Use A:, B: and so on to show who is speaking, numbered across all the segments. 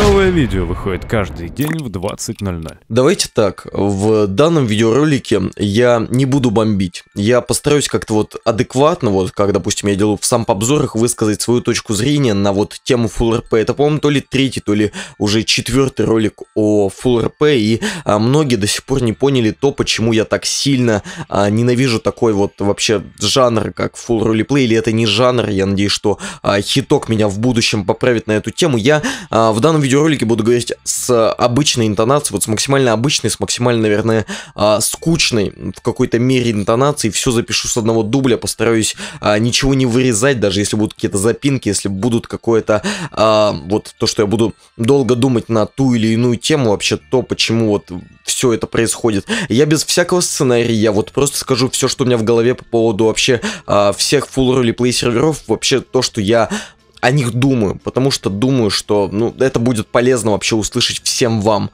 A: no Новое видео выходит каждый день в 20.00. Давайте так, в данном видеоролике я не буду бомбить. Я постараюсь как-то вот адекватно, вот как, допустим, я делаю в сам по обзорах, высказать свою точку зрения на вот тему Full RP. Это, по-моему, то ли третий, то ли уже четвертый ролик о Full RP, и а, многие до сих пор не поняли то, почему я так сильно а, ненавижу такой вот вообще жанр, как Full Roleplay, или это не жанр, я надеюсь, что а, хиток меня в будущем поправит на эту тему. Я а, в данном видеоролике ролике буду говорить с обычной интонацией, вот с максимально обычной, с максимально, наверное, а, скучной в какой-то мере интонацией. Все запишу с одного дубля, постараюсь а, ничего не вырезать, даже если будут какие-то запинки, если будут какое-то а, вот то, что я буду долго думать на ту или иную тему, вообще то, почему вот все это происходит. Я без всякого сценария, я вот просто скажу все, что у меня в голове по поводу вообще всех full roleplay серверов, вообще то, что я о них думаю, потому что думаю, что ну, это будет полезно вообще услышать всем вам.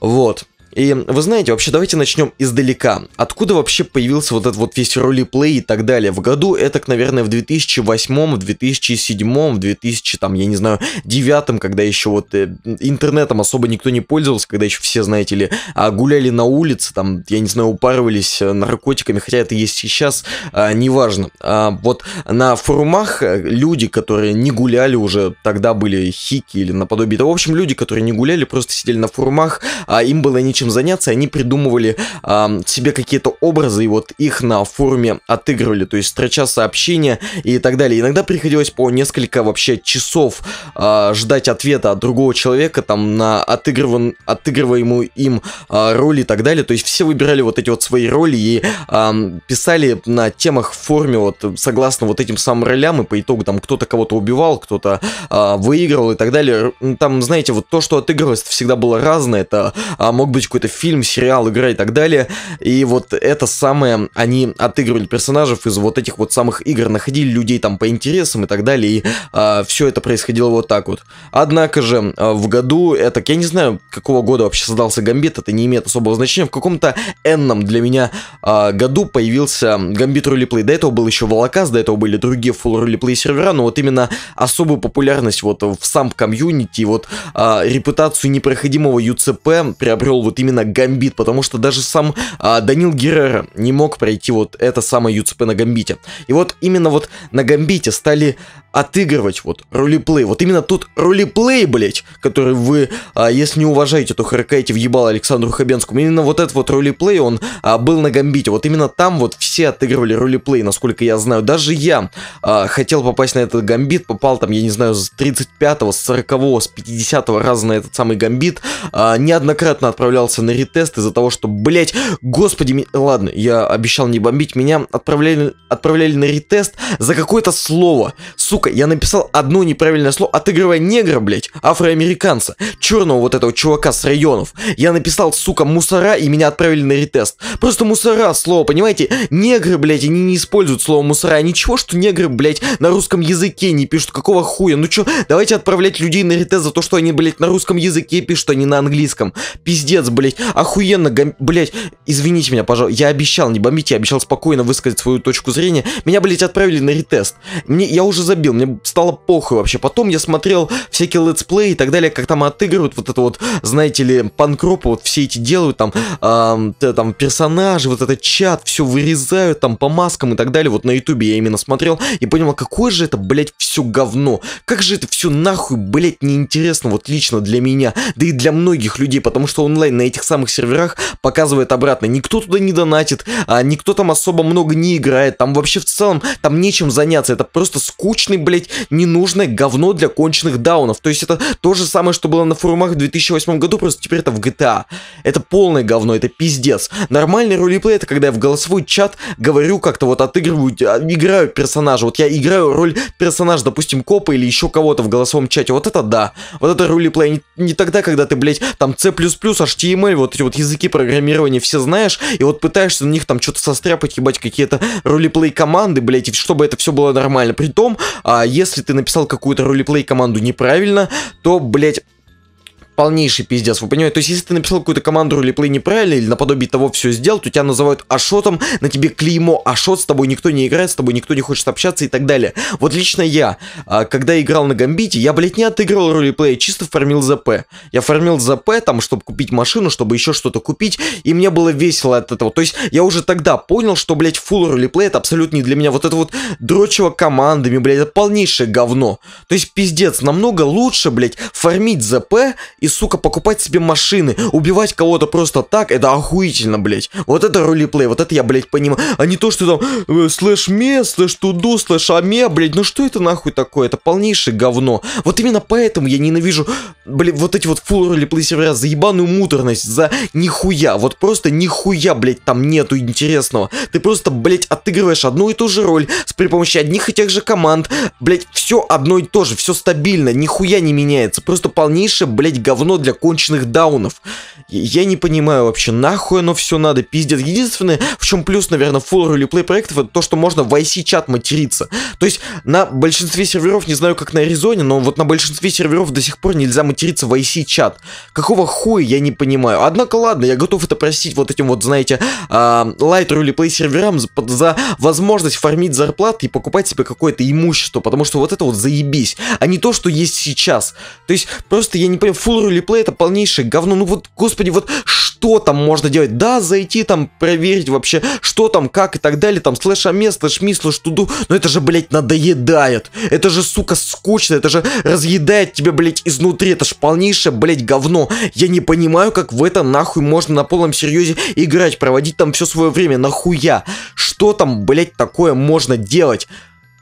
A: Вот. И вы знаете, вообще давайте начнем издалека. Откуда вообще появился вот этот вот весь ролеплей и так далее? В году это, наверное, в 2008, в 2007, в 2000, там, я не знаю, 2009, когда еще вот э, интернетом особо никто не пользовался, когда еще все, знаете ли, а, гуляли на улице, там, я не знаю, упарывались э, наркотиками, хотя это есть сейчас, э, неважно. Э, вот на форумах э, люди, которые не гуляли уже, тогда были хики или наподобие того, в общем, люди, которые не гуляли, просто сидели на форумах, а им было нечего чем заняться, они придумывали э, себе какие-то образы, и вот их на форуме отыгрывали, то есть строча сообщения и так далее. Иногда приходилось по несколько вообще часов э, ждать ответа от другого человека, там, на отыгрыван, отыгрываемую им э, роль и так далее, то есть все выбирали вот эти вот свои роли и э, писали на темах в форме вот согласно вот этим самым ролям, и по итогу там кто-то кого-то убивал, кто-то э, выигрывал и так далее. Там, знаете, вот то, что отыгрывалось, всегда было разное, это э, мог быть какой-то фильм, сериал, игра и так далее. И вот это самое, они отыгрывали персонажей из вот этих вот самых игр, находили людей там по интересам и так далее, и э, а, все это происходило вот так вот. Однако же, а, в году, это, я не знаю, какого года вообще создался Гамбит, это не имеет особого значения, в каком-то энном для меня э, году появился Гамбит Рулиплей. До этого был еще Волокас, до этого были другие фул Рулиплей сервера, но вот именно особую популярность вот в сам комьюнити, вот э, репутацию непроходимого ЮЦП приобрел вот именно гамбит, потому что даже сам а, Данил Геррера не мог пройти вот это самое ЮЦП на гамбите. И вот именно вот на гамбите стали отыгрывать вот ролеплей. Вот именно тут ролеплей, блять, который вы, а, если не уважаете, то харкаете в ебало Александру Хабенскому. Именно вот этот вот ролеплей, он а, был на гамбите. Вот именно там вот все отыгрывали ролеплей, насколько я знаю. Даже я а, хотел попасть на этот гамбит, попал там, я не знаю, с 35-го, с 40-го, с 50-го раза на этот самый гамбит. А, неоднократно отправлял подался на ретест из-за того, что, блять, господи, ми... ладно, я обещал не бомбить, меня отправляли, отправляли на ретест за какое-то слово. Сука, я написал одно неправильное слово, отыгрывая негра, блять, афроамериканца, черного вот этого чувака с районов. Я написал, сука, мусора, и меня отправили на ретест. Просто мусора слово, понимаете? Негры, блять, они не используют слово мусора. А ничего, что негры, блять, на русском языке не пишут. Какого хуя? Ну чё, давайте отправлять людей на ретест за то, что они, блять, на русском языке пишут, а не на английском. Пиздец, блять блядь, охуенно, гом... блядь, извините меня, пожалуйста, я обещал не бомбить, я обещал спокойно высказать свою точку зрения. Меня, блядь, отправили на ретест. Мне, я уже забил, мне стало похуй вообще. Потом я смотрел всякие летсплеи и так далее, как там отыгрывают вот это вот, знаете ли, панкропы, вот все эти делают там, э, там персонажи, вот этот чат, все вырезают там по маскам и так далее. Вот на ютубе я именно смотрел и понял, а какое же это, блядь, все говно. Как же это все нахуй, блядь, неинтересно вот лично для меня, да и для многих людей, потому что онлайн на этих самых серверах показывает обратно. Никто туда не донатит, а никто там особо много не играет. Там вообще в целом там нечем заняться. Это просто скучный, блядь, ненужное говно для конченых даунов. То есть это то же самое, что было на форумах в 2008 году, просто теперь это в GTA. Это полное говно, это пиздец. Нормальный ролеплей это когда я в голосовой чат говорю как-то вот отыгрываю, а, играю персонажа. Вот я играю роль персонажа, допустим, копа или еще кого-то в голосовом чате. Вот это да. Вот это ролеплей. Не, не тогда, когда ты, блядь, там C++, HTML, HTML, вот эти вот языки программирования все знаешь, и вот пытаешься на них там что-то состряпать, ебать, какие-то ролеплей команды, блять, и чтобы это все было нормально. при том, а, если ты написал какую-то ролеплей команду неправильно, то, блять, полнейший пиздец, вы понимаете? То есть, если ты написал какую-то команду реплей неправильно или наподобие того все сделал, то тебя называют ашотом, на тебе клеймо ашот, с тобой никто не играет, с тобой никто не хочет общаться и так далее. Вот лично я, а, когда играл на Гамбите, я, блядь, не отыгрывал ролеплей, чисто фармил ЗП. Я фармил ЗП там, чтобы купить машину, чтобы еще что-то купить, и мне было весело от этого. То есть, я уже тогда понял, что, блядь, фулл ролеплей это абсолютно не для меня. Вот это вот дрочево командами, блядь, это полнейшее говно. То есть, пиздец, намного лучше, блядь, фармить ЗП и сука, покупать себе машины, убивать кого-то просто так, это охуительно, блядь. Вот это ролеплей, вот это я, блядь, понимаю. А не то, что там э, слэш ме, слэш туду, слэш аме, блядь, ну что это нахуй такое? Это полнейшее говно. Вот именно поэтому я ненавижу, блядь, вот эти вот фул ролеплей сервера за ебаную муторность, за нихуя. Вот просто нихуя, блядь, там нету интересного. Ты просто, блядь, отыгрываешь одну и ту же роль с при помощи одних и тех же команд. Блядь, все одно и то же, все стабильно, нихуя не меняется. Просто полнейшее, блядь, говно говно для конченных даунов. Я не понимаю вообще, нахуй оно все надо, пиздец. Единственное, в чем плюс, наверное, Full Replay проектов, это то, что можно в IC-чат материться. То есть на большинстве серверов, не знаю, как на Аризоне, но вот на большинстве серверов до сих пор нельзя материться в IC-чат. Какого хуя, я не понимаю. Однако, ладно, я готов это простить вот этим вот, знаете, лайт ролеплей серверам за, за возможность фармить зарплаты и покупать себе какое-то имущество, потому что вот это вот заебись, а не то, что есть сейчас. То есть, просто я не понимаю, Full процедуру реплея это полнейшее говно. Ну вот, господи, вот что там можно делать? Да, зайти там, проверить вообще, что там, как и так далее, там, слэш аме, слэш ми, слэш туду. Но это же, блядь, надоедает. Это же, сука, скучно, это же разъедает тебя, блядь, изнутри. Это ж полнейшее, блядь, говно. Я не понимаю, как в это нахуй можно на полном серьезе играть, проводить там все свое время. Нахуя? Что там, блядь, такое можно делать?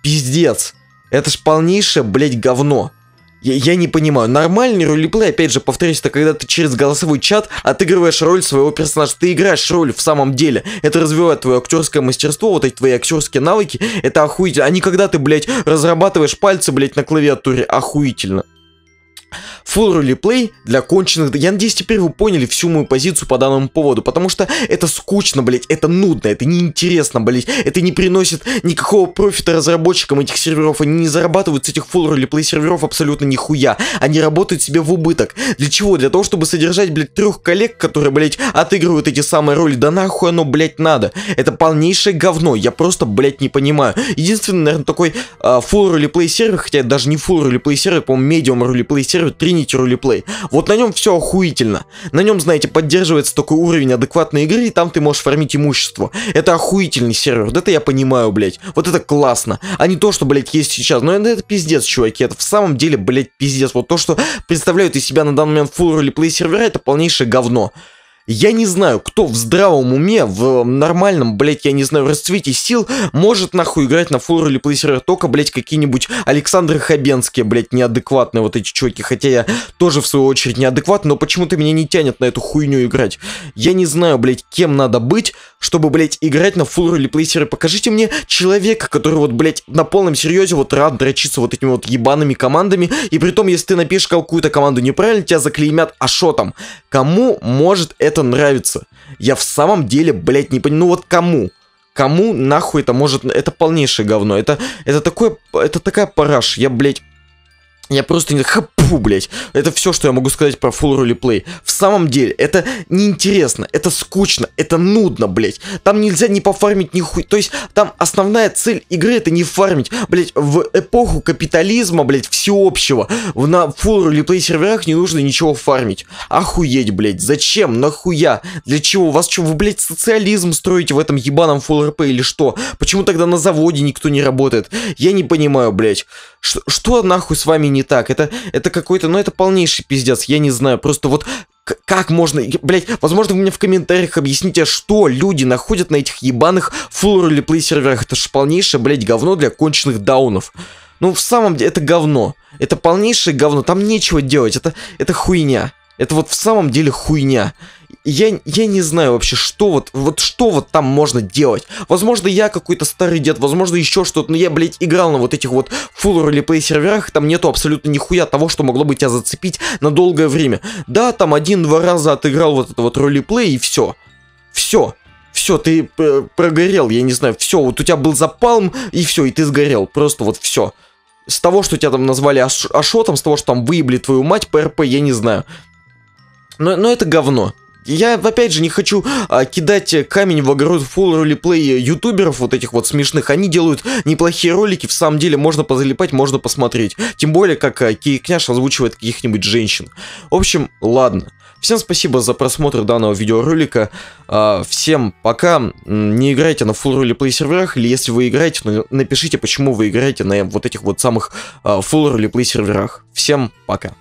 A: Пиздец. Это ж полнейшее, блядь, говно. Я, я не понимаю. Нормальный ролеплей, опять же, повторюсь, это когда ты через голосовой чат отыгрываешь роль своего персонажа. Ты играешь роль в самом деле. Это развивает твое актерское мастерство, вот эти твои актерские навыки. Это охуительно. А не когда ты, блядь, разрабатываешь пальцы, блядь, на клавиатуре. Охуительно. Full Replay для конченых... Я надеюсь, теперь вы поняли всю мою позицию по данному поводу, потому что это скучно, блять, это нудно, это неинтересно, блять, это не приносит никакого профита разработчикам этих серверов, они не зарабатывают с этих Full Replay серверов абсолютно нихуя, они работают себе в убыток. Для чего? Для того, чтобы содержать, блять, трех коллег, которые, блять, отыгрывают эти самые роли, да нахуй оно, блять, надо. Это полнейшее говно, я просто, блять, не понимаю. Единственный, наверное, такой э, Full Replay сервер, хотя даже не Full Replay сервер, по-моему, Medium Replay сервер, сервер Trinity Roleplay. Вот на нем все охуительно. На нем, знаете, поддерживается такой уровень адекватной игры, и там ты можешь фармить имущество. Это охуительный сервер, вот это я понимаю, блять, Вот это классно. А не то, что, блять, есть сейчас. Но ну, это пиздец, чуваки, это в самом деле, блять, пиздец. Вот то, что представляют из себя на данный момент full roleplay сервера, это полнейшее говно. Я не знаю, кто в здравом уме, в нормальном, блядь, я не знаю, расцвете сил может нахуй играть на фуру или плейсера только, блядь, какие-нибудь Александры Хабенские, блядь, неадекватные вот эти чуваки. Хотя я тоже, в свою очередь, неадекватный, но почему-то меня не тянет на эту хуйню играть. Я не знаю, блядь, кем надо быть, чтобы, блядь, играть на фуру или плейсера. Покажите мне человека, который вот, блядь, на полном серьезе вот рад дрочиться вот этими вот ебаными командами. И при том, если ты напишешь какую-то команду неправильно, тебя заклеймят, а шо там? Кому может это это нравится. Я в самом деле, блядь, не понимаю, ну вот кому? Кому нахуй это может... Это полнейшее говно. Это, это такое... Это такая параш. Я, блядь, я просто не... Хапу, блядь. Это все, что я могу сказать про Full Roleplay. В самом деле, это неинтересно, это скучно, это нудно, блядь. Там нельзя не пофармить ни хуй. То есть, там основная цель игры это не фармить. Блядь, в эпоху капитализма, блядь, всеобщего, в, на Full Roleplay серверах не нужно ничего фармить. Охуеть, блядь. Зачем? Нахуя? Для чего? У вас что, вы, блядь, социализм строите в этом ебаном Full RP или что? Почему тогда на заводе никто не работает? Я не понимаю, блядь. Ш что нахуй с вами не не так. Это, это какой-то, ну это полнейший пиздец, я не знаю. Просто вот как можно, блять, возможно, вы мне в комментариях объясните, что люди находят на этих ебаных флор или серверах. Это же полнейшее, блять, говно для конченных даунов. Ну, в самом деле, это говно. Это полнейшее говно, там нечего делать, это, это хуйня. Это вот в самом деле хуйня я, я не знаю вообще, что вот, вот что вот там можно делать. Возможно, я какой-то старый дед, возможно, еще что-то, но я, блядь, играл на вот этих вот full ролеплей серверах, и там нету абсолютно нихуя того, что могло бы тебя зацепить на долгое время. Да, там один-два раза отыграл вот это вот ролеплей, и все. Все. Все, ты э, прогорел, я не знаю, все, вот у тебя был запалм, и все, и ты сгорел, просто вот все. С того, что тебя там назвали Аш Ашотом, с того, что там выебли твою мать, ПРП, я не знаю. Но, но это говно. Я, опять же, не хочу а, кидать камень в огород full ролеплей ютуберов вот этих вот смешных. Они делают неплохие ролики, в самом деле можно позалипать, можно посмотреть. Тем более, как а, Киякняш озвучивает каких-нибудь женщин. В общем, ладно. Всем спасибо за просмотр данного видеоролика. А, всем пока. Не играйте на full ролеплей серверах, или если вы играете, ну, напишите, почему вы играете на вот этих вот самых а, full ролеплей серверах. Всем пока.